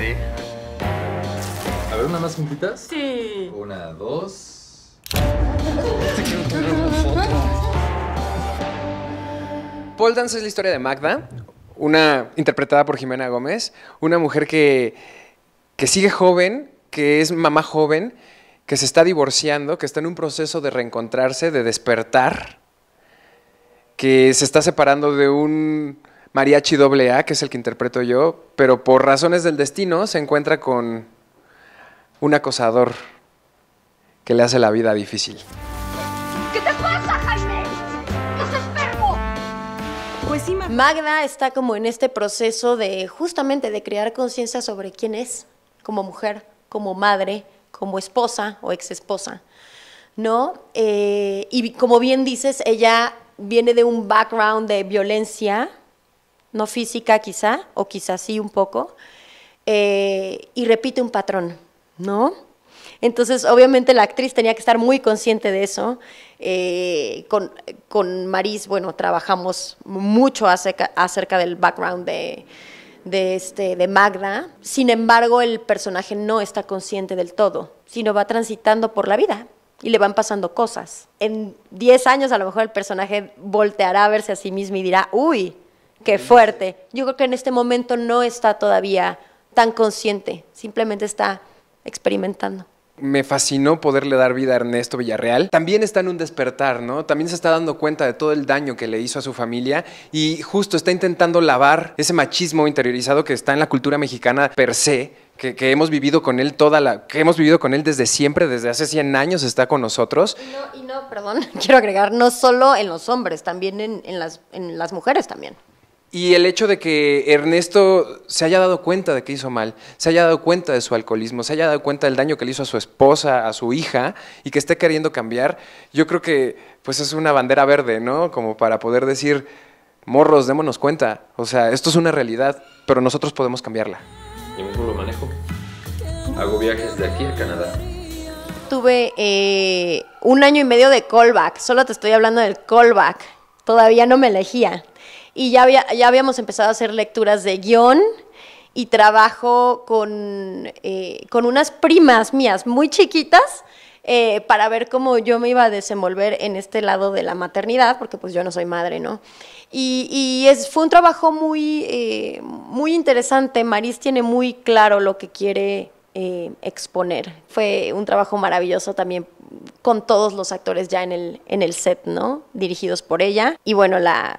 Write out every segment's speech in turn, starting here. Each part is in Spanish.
¿eh? A ver, ¿una más Sí. Una, dos. Paul Dance es la historia de Magda, una interpretada por Jimena Gómez, una mujer que, que sigue joven, que es mamá joven, que se está divorciando, que está en un proceso de reencontrarse, de despertar, que se está separando de un Mariachi AA, que es el que interpreto yo, pero por razones del destino se encuentra con un acosador que le hace la vida difícil. ¿Qué te pasa, Jaime? Pues sí, Magda está como en este proceso de justamente de crear conciencia sobre quién es, como mujer, como madre, como esposa o exesposa, ¿no? Eh, y como bien dices, ella viene de un background de violencia, no física quizá, o quizá sí un poco, eh, y repite un patrón, ¿no? Entonces, obviamente la actriz tenía que estar muy consciente de eso. Eh, con, con, Maris, bueno, trabajamos mucho acerca, del background de, de, este, de Magda. Sin embargo, el personaje no está consciente del todo, sino va transitando por la vida y le van pasando cosas. En 10 años a lo mejor el personaje volteará a verse a sí mismo y dirá, uy, Qué fuerte. Yo creo que en este momento no está todavía tan consciente, simplemente está experimentando. Me fascinó poderle dar vida a Ernesto Villarreal. También está en un despertar, ¿no? También se está dando cuenta de todo el daño que le hizo a su familia y justo está intentando lavar ese machismo interiorizado que está en la cultura mexicana per se, que, hemos vivido con él toda la, que hemos vivido con él desde siempre, desde hace 100 años está con nosotros. Y no, perdón, quiero agregar, no solo en los hombres, también en las mujeres también. Y el hecho de que Ernesto se haya dado cuenta de que hizo mal, se haya dado cuenta de su alcoholismo, se haya dado cuenta del daño que le hizo a su esposa, a su hija, y que esté queriendo cambiar, yo creo que pues es una bandera verde, ¿no? Como para poder decir, morros, démonos cuenta. O sea, esto es una realidad, pero nosotros podemos cambiarla. Yo mismo lo manejo. Hago viajes de aquí a Canadá. Tuve eh, un año y medio de callback. Solo te estoy hablando del callback. Todavía no me elegía y ya, ya habíamos empezado a hacer lecturas de guión y trabajo con, eh, unas primas mías muy chiquitas eh, para ver cómo yo me iba a desenvolver en este lado de la maternidad, porque pues yo no soy madre, ¿no? Y, es, fue un trabajo muy, eh, muy interesante. Maris tiene muy claro lo que quiere exponer. Fue un trabajo maravilloso también con todos los actores ya en el, en el set, ¿no? Dirigidos por ella. Y bueno, la,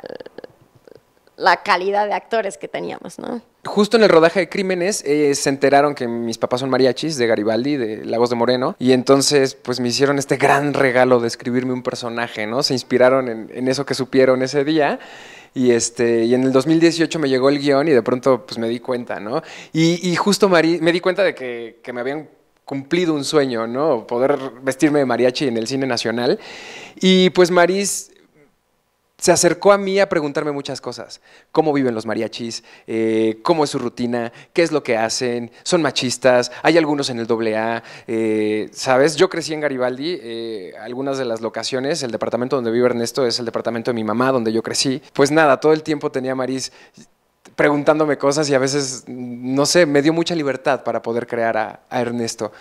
la calidad de actores que teníamos, ¿no? Justo en el rodaje de Crímenes eh, se enteraron que mis papás son mariachis de Garibaldi, de Lagos de Moreno, y entonces pues me hicieron este gran regalo de escribirme un personaje, ¿no? Se inspiraron en, eso que supieron ese día. Y, este, y en el 2018 me llegó el guión y de pronto pues me di cuenta, ¿no? Y, justo me di cuenta de que, que me habían cumplido un sueño, ¿no? Poder vestirme de mariachi en el cine nacional. Y pues Maris se acercó a mí a preguntarme muchas cosas. ¿Cómo viven los mariachis? Eh, ¿Cómo es su rutina? ¿Qué es lo que hacen? ¿Son machistas? ¿Hay algunos en el AA? A. Eh, ¿Sabes? Yo crecí en Garibaldi. Eh, algunas de las locaciones, el departamento donde vive Ernesto es el departamento de mi mamá, donde yo crecí. Pues nada, todo el tiempo tenía Maris preguntándome cosas y a veces, no sé, me dio mucha libertad para poder crear a Ernesto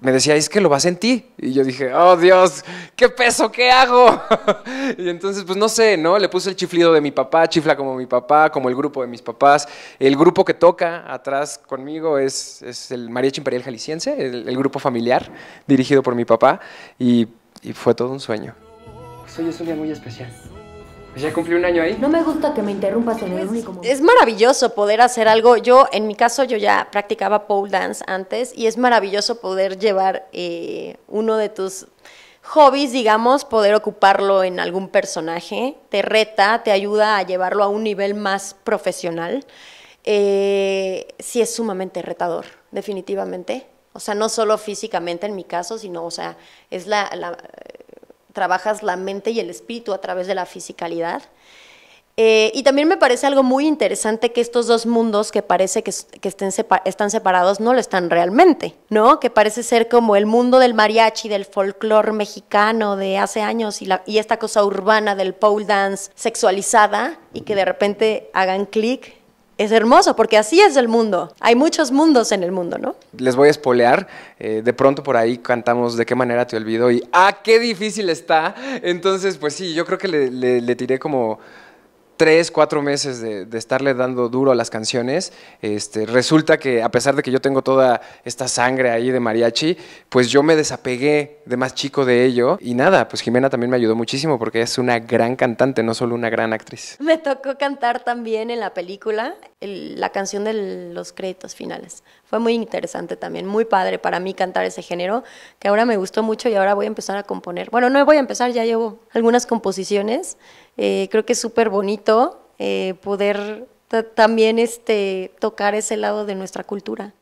me decía, es que lo vas en ti. Y yo dije, oh Dios, qué peso, ¿qué hago? y entonces, pues no sé, ¿no? Le puse el chiflido de mi papá, chifla como mi papá, como el grupo de mis papás. El grupo que toca atrás conmigo es, el Mariachi Imperial Jalisciense, el, grupo familiar dirigido por mi papá. Y, fue todo un sueño. hoy es un día muy especial. Ya cumplí un año ahí. No me gusta que me interrumpas en el pues, único momento. Es maravilloso poder hacer algo. Yo, en mi caso, yo ya practicaba pole dance antes y es maravilloso poder llevar eh, uno de tus hobbies, digamos, poder ocuparlo en algún personaje. Te reta, te ayuda a llevarlo a un nivel más profesional. Eh, sí es sumamente retador, definitivamente. O sea, no solo físicamente en mi caso, sino, o sea, es la trabajas la mente y el espíritu a través de la fisicalidad. Eh, y también me parece algo muy interesante que estos dos mundos que parece que, estén están separados no lo están realmente, ¿no? Que parece ser como el mundo del mariachi, del folclore mexicano de hace años y, la, y esta cosa urbana del pole dance sexualizada y que de repente hagan clic es hermoso, porque así es el mundo. Hay muchos mundos en el mundo, ¿no? Les voy a espolear. Eh, de pronto por ahí cantamos De qué manera te olvido y ¡ah, qué difícil está! Entonces, pues sí, yo creo que le tiré como tres, cuatro meses de, estarle dando duro a las canciones, este, resulta que a pesar de que yo tengo toda esta sangre ahí de mariachi, pues yo me desapegué de más chico de ello. Y nada, pues Jimena también me ayudó muchísimo porque es una gran cantante, no solo una gran actriz. Me tocó cantar también en la película la canción de los créditos finales. Fue muy interesante también, muy padre para mí cantar ese género, que ahora me gustó mucho y ahora voy a empezar a componer. Bueno, no voy a empezar, ya llevo algunas composiciones eh, creo que es súper bonito eh, poder también este, tocar ese lado de nuestra cultura.